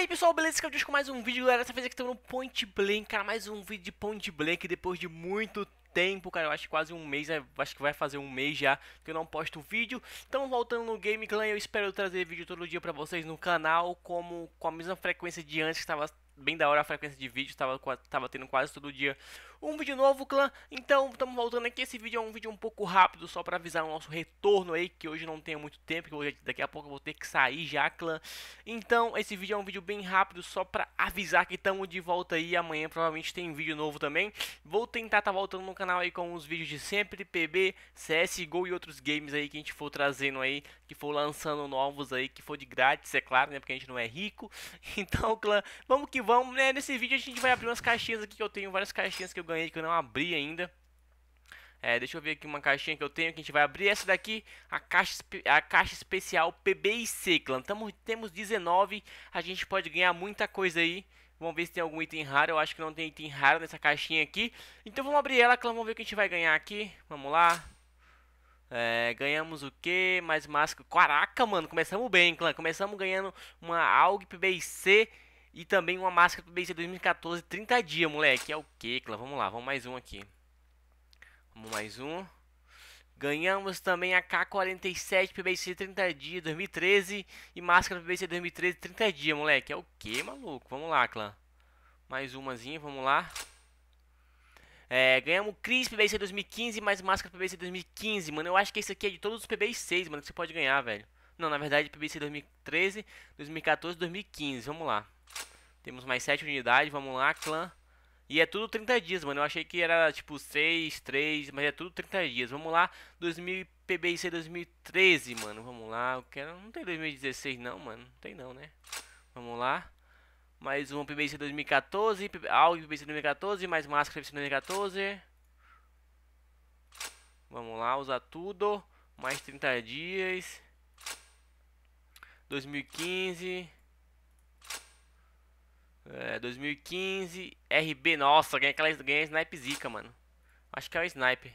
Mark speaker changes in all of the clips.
Speaker 1: Fala aí pessoal, beleza? Esse é o mais um vídeo, galera. essa vez aqui estamos no Point Blank, cara. Mais um vídeo de Point Blank depois de muito tempo, cara. Eu acho que quase um mês, é, acho que vai fazer um mês já que eu não posto vídeo. Então, voltando no Game Clan, eu espero trazer vídeo todo dia pra vocês no canal, como com a mesma frequência de antes que estava bem da hora a frequência de vídeo, tava, tava tendo quase todo dia um vídeo novo, clã. Então, estamos voltando aqui, esse vídeo é um vídeo um pouco rápido, só para avisar o nosso retorno aí, que hoje não tenho muito tempo, que hoje, daqui a pouco eu vou ter que sair já, clã. Então, esse vídeo é um vídeo bem rápido, só para avisar que estamos de volta aí, amanhã provavelmente tem vídeo novo também. Vou tentar estar tá voltando no canal aí com os vídeos de sempre, PB, CSGO e outros games aí que a gente for trazendo aí, que for lançando novos aí, que for de grátis, é claro, né, porque a gente não é rico. Então, clã, vamos que vamos vamos, né, nesse vídeo a gente vai abrir umas caixinhas aqui que eu tenho, várias caixinhas que eu ganhei que eu não abri ainda. É, deixa eu ver aqui uma caixinha que eu tenho que a gente vai abrir. Essa daqui, a caixa, a caixa especial C, clã. Tamo, temos 19, a gente pode ganhar muita coisa aí. Vamos ver se tem algum item raro. Eu acho que não tem item raro nessa caixinha aqui. Então vamos abrir ela, clã. Vamos ver o que a gente vai ganhar aqui. Vamos lá. É, ganhamos o que? Mais máscara. Caraca, mano. Começamos bem, clã. Começamos ganhando uma AUG C. E também uma máscara do BC 2014, 30 dias, moleque. É o que, Clã? Vamos lá, vamos mais um aqui. Vamos mais um. Ganhamos também a K47 PBC 30 dias 2013 e máscara PBC 2013 30 dias, moleque. É o que, maluco? Vamos lá, clã. Mais umazinha, vamos lá. É, ganhamos Cris PBC 2015 mais máscara PBC 2015, mano. Eu acho que esse aqui é de todos os PBCs, mano, que você pode ganhar, velho. Não, na verdade, PBC 2013, 2014, 2015. Vamos lá. Temos mais 7 unidades, vamos lá, clã. E é tudo 30 dias, mano. Eu achei que era tipo 6, 3, mas é tudo 30 dias. Vamos lá, 2000, PBIC 2013, mano. Vamos lá, eu quero... Não tem 2016 não, mano. Não tem não, né? Vamos lá. Mais um PBIC 2014, AUG PBIC 2014, mais máscara PBIC 2014. Vamos lá, usar tudo. Mais 30 dias. 2015. 2015, é, RB, nossa, ganha aquela ganha snipe zica, mano. Acho que é o sniper.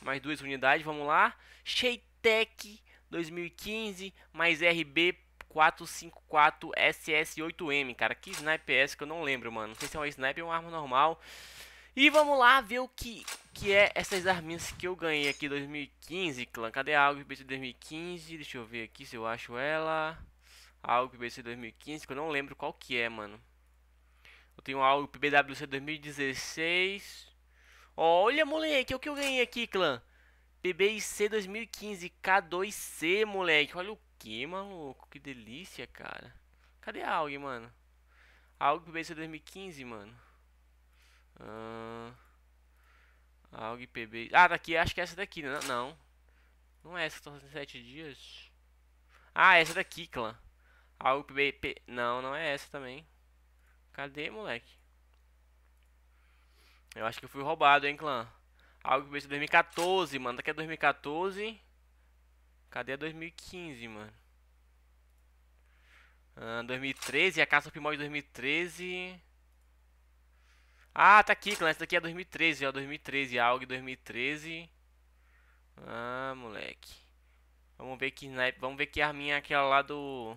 Speaker 1: Mais duas unidades, vamos lá. Sheitec 2015, mais RB 454 SS8M, cara. Que sniper é essa que eu não lembro, mano. Não sei se é uma sniper ou uma arma normal. E vamos lá ver o que, que é essas arminhas que eu ganhei aqui 2015, clã. Cadê a Algo BC 2015? Deixa eu ver aqui se eu acho ela. Algo BC 2015, que eu não lembro qual que é, mano. Eu tenho algo PBWC 2016. Olha, moleque, é o que eu ganhei aqui, clã. PBIC 2015, K2C, moleque. Olha o que, maluco. Que delícia, cara. Cadê a AUG, mano? AUG PBIC 2015, mano. Ah, AUG PB... Ah, daqui tá Acho que é essa daqui, né? Não. Não é essa que tá estão 7 dias. Ah, é essa daqui, clã. AUG PB... Não, não é essa também. Cadê, moleque? Eu acho que eu fui roubado, hein, clã. Algo que 2014, mano. Daqui é 2014. Cadê 2015, mano? Ah, 2013, a caça ao Pimol de 2013. Ah, tá aqui, clã. Isso daqui é 2013, ó. 2013, de 2013. Ah, moleque. Vamos ver que snipe. Vamos ver que arminha é aquela lá do.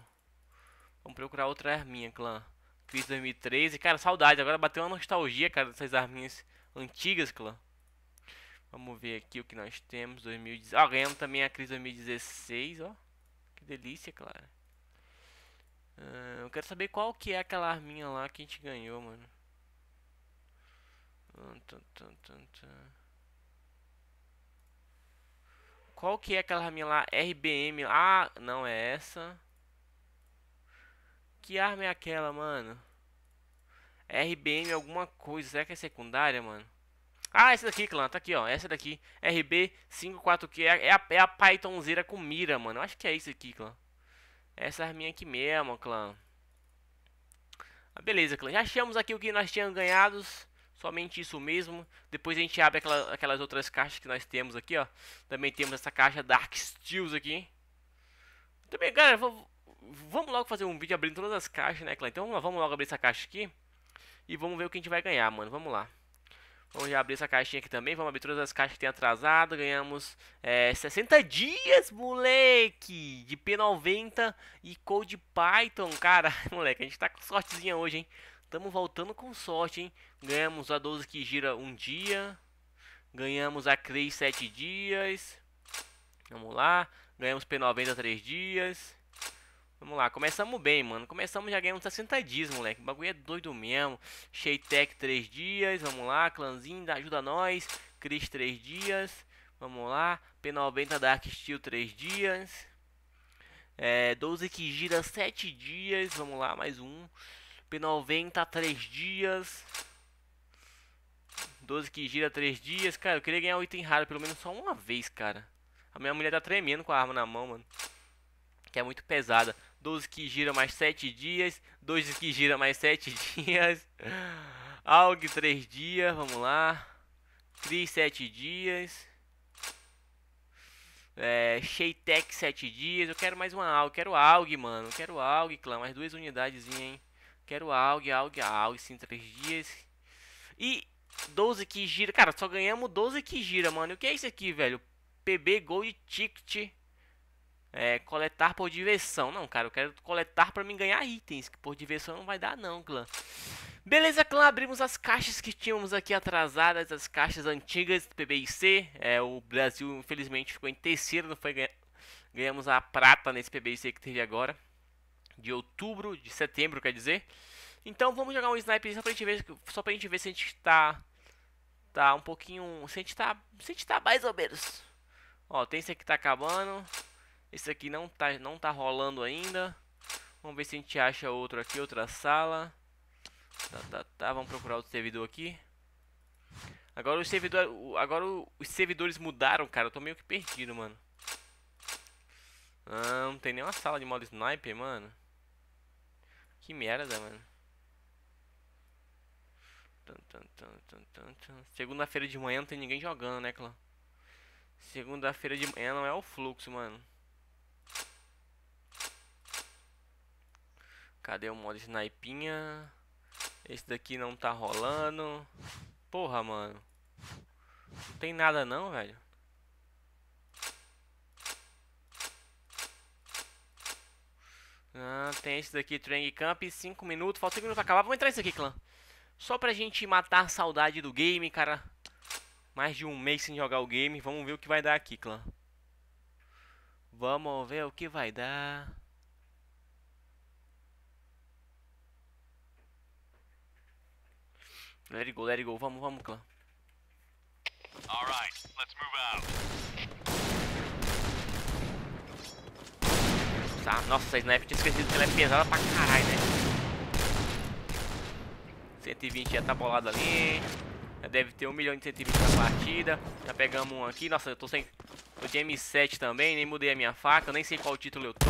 Speaker 1: Vamos procurar outra arminha, clã. Fiz 2013. Cara, saudade. Agora bateu uma nostalgia, cara, dessas arminhas antigas, clã. Vamos ver aqui o que nós temos. 2016. Ah, ganhamos também a Cris 2016, ó. Que delícia, cara. Ah, eu quero saber qual que é aquela arminha lá que a gente ganhou, mano. Qual que é aquela arminha lá? RBM. Ah, não é essa. Que arma é aquela, mano? RBM alguma coisa. Será que é secundária, mano? Ah, essa daqui, clã. Tá aqui, ó. Essa daqui. RB54Q. É, é, a, é a Pythonzeira com mira, mano. Eu acho que é isso aqui, clã. É essa arminha aqui mesmo, clã. Ah, beleza, clã. Já achamos aqui o que nós tínhamos ganhados. Somente isso mesmo. Depois a gente abre aquela, aquelas outras caixas que nós temos aqui, ó. Também temos essa caixa Dark Steels aqui. Também, galera, vou, vamos logo fazer um vídeo abrindo todas as caixas, né, clã? Então vamos, lá, vamos logo abrir essa caixa aqui. E vamos ver o que a gente vai ganhar, mano. Vamos lá. Vamos já abrir essa caixinha aqui também. Vamos abrir todas as caixas que tem atrasado. Ganhamos é, 60 dias, moleque! De P90 e Code Python. Cara, moleque, a gente tá com sortezinha hoje, hein? Tamo voltando com sorte, hein? Ganhamos a 12 que gira um dia. Ganhamos a Cris 7 dias. Vamos lá. Ganhamos P90 3 dias. Vamos lá, começamos bem, mano. Começamos já ganhando 60 dias, moleque. O bagulho é doido mesmo. Sheitec 3 dias, vamos lá. clãzinho, ajuda nós. Chris 3 dias, vamos lá. P90 Dark Steel 3 dias. É, 12 que gira 7 dias, vamos lá, mais um. P90 3 dias. 12 que gira 3 dias. Cara, eu queria ganhar o item raro pelo menos só uma vez, cara. A minha mulher tá tremendo com a arma na mão, mano. Que é muito pesada. 12 que gira mais 7 dias, 2 que gira mais 7 dias, AUG 3 dias, vamos lá, CRI 7 dias, é, Sheitec 7 dias, eu quero mais uma AUG, quero AUG, mano, quero AUG, clã, mais duas unidades, hein, quero AUG, AUG, AUG, sim, 3 dias, e 12 que gira, cara, só ganhamos 12 que gira, mano, e o que é isso aqui, velho? PB Gold Ticket é, coletar por diversão. Não, cara, eu quero coletar para mim ganhar itens, que por diversão não vai dar não, clã. Beleza, clã, abrimos as caixas que tínhamos aqui atrasadas, as caixas antigas do PBIC. É, o Brasil, infelizmente, ficou em terceiro, não foi ganhamos a prata nesse PBIC que teve agora. De outubro, de setembro, quer dizer. Então vamos jogar um sniper só pra gente ver, só pra gente ver se a gente tá... Tá um pouquinho... Se a gente tá, se a gente tá mais ou menos. Ó, tem esse aqui que tá acabando. Esse aqui não tá, não tá rolando ainda. Vamos ver se a gente acha outro aqui, outra sala. Tá, tá, tá. Vamos procurar outro servidor aqui. Agora os servidores, agora os servidores mudaram, cara. Eu tô meio que perdido, mano. Ah, não tem nenhuma sala de modo sniper, mano. Que merda, mano. Segunda-feira de manhã não tem ninguém jogando, né, clã? Segunda-feira de manhã não é o fluxo, mano. Cadê o modo snipinha? Esse daqui não tá rolando. Porra, mano. Não tem nada não, velho. Ah, tem esse daqui, Trang Camp, 5 minutos, falta 5 minutos pra acabar. Vamos entrar nesse aqui, clã. Só pra gente matar a saudade do game, cara. Mais de um mês sem jogar o game. Vamos ver o que vai dar aqui, clã. Vamos ver o que vai dar. Let it go, let it go. Vamos, vamos, clã. Alright, let's move out. Tá, nossa, a sniper tinha esquecido que ela é pesada pra caralho, né? 120 já tá bolado ali. Já deve ter um milhão de 120 na partida. Já pegamos um aqui. Nossa, eu tô sem. Eu tinha M7 também, nem mudei a minha faca. nem sei qual título eu tô.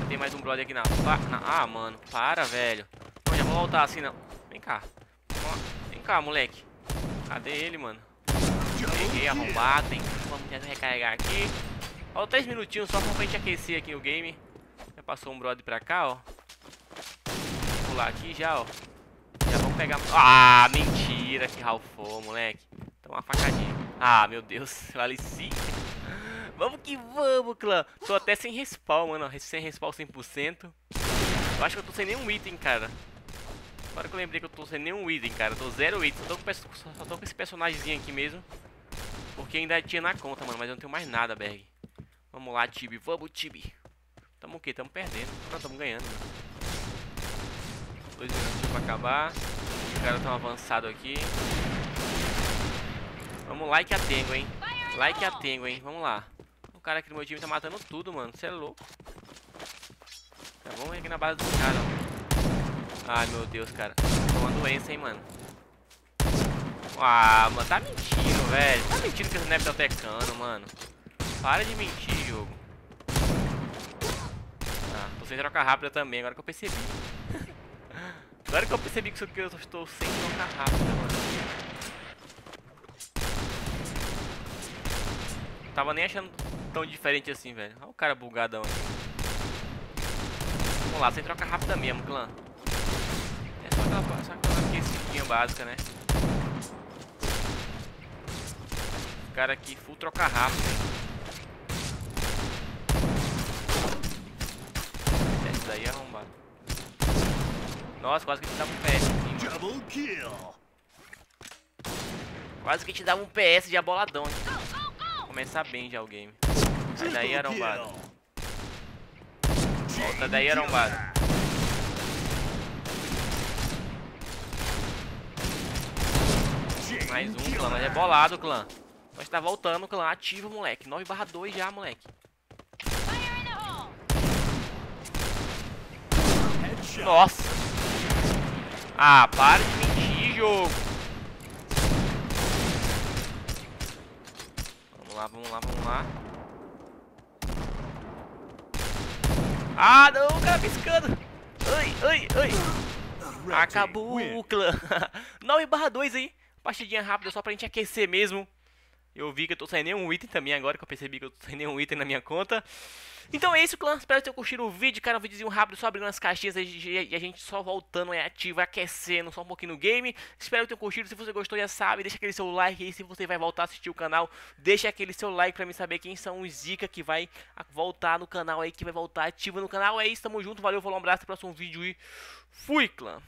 Speaker 1: Já tem mais um brother aqui na faca. Na... Ah, mano, para, velho. Não, já vou voltar assim não cá. Ó, vem cá, moleque. Cadê ele, mano? Peguei, arrombado, hein? Vamos tentar recarregar aqui. Ó, três minutinhos só pra gente aquecer aqui o game. Já passou um brother pra cá, ó. Vou pular aqui já, ó. Já vamos pegar... Ah, mentira que ralfou, moleque. Toma uma facadinha. Ah, meu Deus. Vale sim. Vamos que vamos, clã. Tô até sem respawn, mano. Sem respawn 100%. Eu acho que eu tô sem nenhum item, cara. Agora que eu lembrei que eu tô sem nenhum item, cara. tô zero item. Só tô, com, só tô com esse personagem aqui mesmo. Porque ainda tinha na conta, mano. Mas eu não tenho mais nada, Berg. Vamos lá, Tibi. Vamos, Tibi. Tamo o quê? Tamo perdendo. Não, tamo ganhando. Dois minutos pra acabar. Os caras tão tá avançado aqui. Vamos lá que Tengo, hein. Like que Tengo, hein. Vamos lá. O cara aqui do meu time tá matando tudo, mano. Você é louco. Tá, bom aqui na base do cara, mano. Ai, meu Deus, cara. É uma doença, hein, mano. Ah, mano, tá mentindo, velho. Tá mentindo que o Snap tá tecando, mano. Para de mentir, jogo. Ah, tô sem troca rápida também, agora que eu percebi. agora que eu percebi que eu estou sem troca rápida, mano. Tava nem achando tão diferente assim, velho. Olha o cara bugadão. Vamos lá, sem troca rápida mesmo, clã aquela, sabe aquela aquecidinha básica, né? O cara aqui full trocar rápido. É, esse daí é arrombado. Nossa, quase que te dava um PS aqui. Double kill. Quase que te dava um PS de aboladão. Hein? Começar bem já o game.
Speaker 2: Aí daí é arrombado.
Speaker 1: Volta daí é arrombado. Mais um, clã. Mas é bolado, clã. Mas então tá voltando, clã. Ativo, moleque. 9 barra 2 já, moleque. Nossa. Ah, para de mentir, jogo. Vamos lá, vamos lá, vamos lá. Ah, não, o cara piscando. Ai, ai, ai. Acabou o clã. 9 barra 2, aí. Partidinha rápida só pra gente aquecer mesmo. Eu vi que eu tô sem nenhum item também agora, que eu percebi que eu tô sem nenhum item na minha conta. Então é isso, clã. Espero que tenham curtido o vídeo, cara. Um videozinho rápido, só abrindo as caixinhas e a gente só voltando, é ativo, aquecendo só um pouquinho no game. Espero que tenham curtido. Se você gostou, já sabe, deixa aquele seu like aí. Se você vai voltar a assistir o canal, deixa aquele seu like pra mim saber quem são os Zika que vai voltar no canal aí, que vai voltar ativo no canal. É isso, tamo junto, valeu, falou, um abraço, próximo vídeo e fui, clã.